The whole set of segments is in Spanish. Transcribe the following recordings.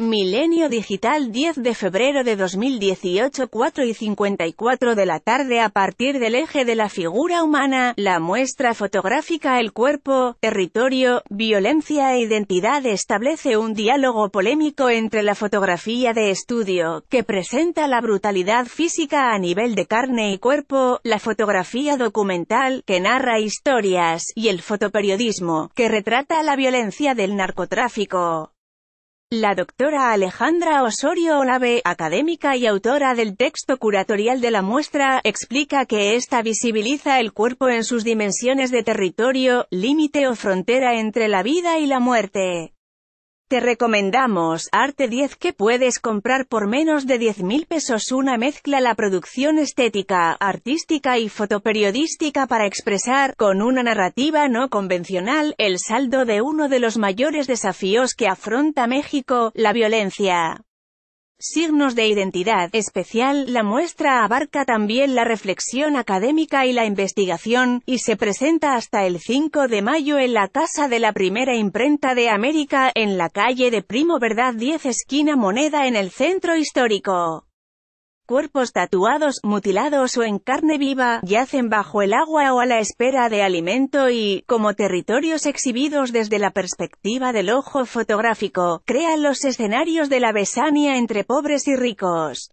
Milenio Digital 10 de febrero de 2018 4 y 54 de la tarde a partir del eje de la figura humana, la muestra fotográfica El cuerpo, territorio, violencia e identidad establece un diálogo polémico entre la fotografía de estudio, que presenta la brutalidad física a nivel de carne y cuerpo, la fotografía documental, que narra historias, y el fotoperiodismo, que retrata la violencia del narcotráfico. La doctora Alejandra Osorio Olave, académica y autora del texto curatorial de la muestra, explica que esta visibiliza el cuerpo en sus dimensiones de territorio, límite o frontera entre la vida y la muerte. Te recomendamos Arte 10 que puedes comprar por menos de 10 mil pesos. Una mezcla la producción estética, artística y fotoperiodística para expresar, con una narrativa no convencional, el saldo de uno de los mayores desafíos que afronta México, la violencia. Signos de identidad especial La muestra abarca también la reflexión académica y la investigación, y se presenta hasta el 5 de mayo en la Casa de la Primera Imprenta de América, en la calle de Primo Verdad 10 esquina Moneda en el Centro Histórico. Cuerpos tatuados, mutilados o en carne viva, yacen bajo el agua o a la espera de alimento y, como territorios exhibidos desde la perspectiva del ojo fotográfico, crean los escenarios de la besania entre pobres y ricos.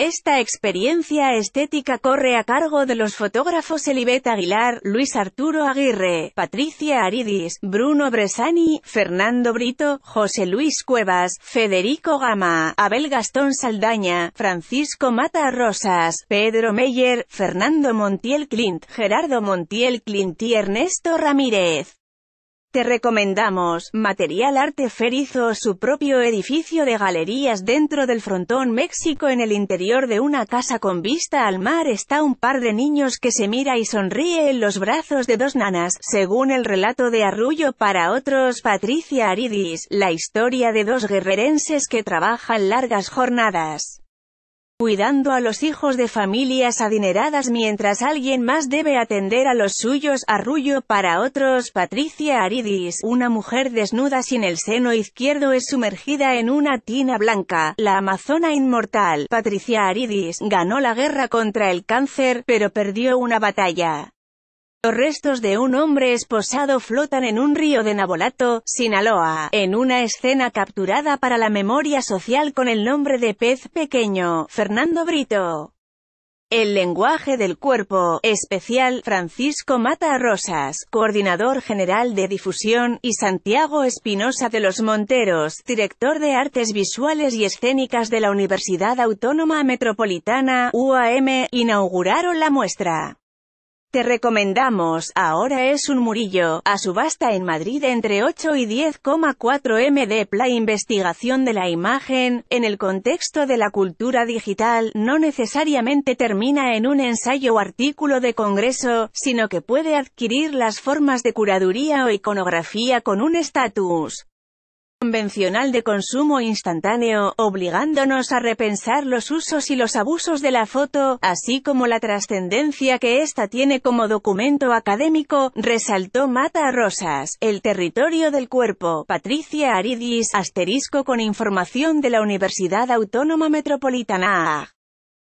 Esta experiencia estética corre a cargo de los fotógrafos Elibet Aguilar, Luis Arturo Aguirre, Patricia Aridis, Bruno Bresani, Fernando Brito, José Luis Cuevas, Federico Gama, Abel Gastón Saldaña, Francisco Mata Rosas, Pedro Meyer, Fernando Montiel Clint, Gerardo Montiel Clint y Ernesto Ramírez. Te recomendamos, Material Arte Ferizo su propio edificio de galerías dentro del frontón México en el interior de una casa con vista al mar está un par de niños que se mira y sonríe en los brazos de dos nanas, según el relato de Arrullo para otros Patricia Aridis, la historia de dos guerrerenses que trabajan largas jornadas cuidando a los hijos de familias adineradas mientras alguien más debe atender a los suyos, arrullo para otros. Patricia Aridis, una mujer desnuda sin el seno izquierdo es sumergida en una tina blanca, la amazona inmortal. Patricia Aridis ganó la guerra contra el cáncer, pero perdió una batalla. Los restos de un hombre esposado flotan en un río de Nabolato, Sinaloa, en una escena capturada para la memoria social con el nombre de Pez Pequeño, Fernando Brito. El lenguaje del cuerpo, especial, Francisco Mata Rosas, coordinador general de difusión, y Santiago Espinosa de los Monteros, director de artes visuales y escénicas de la Universidad Autónoma Metropolitana, UAM, inauguraron la muestra. Te recomendamos, ahora es un Murillo, a subasta en Madrid entre 8 y 10,4 MD. La investigación de la imagen, en el contexto de la cultura digital, no necesariamente termina en un ensayo o artículo de congreso, sino que puede adquirir las formas de curaduría o iconografía con un estatus convencional de consumo instantáneo, obligándonos a repensar los usos y los abusos de la foto, así como la trascendencia que ésta tiene como documento académico, resaltó Mata Rosas, el territorio del cuerpo, Patricia Aridis, asterisco con información de la Universidad Autónoma Metropolitana.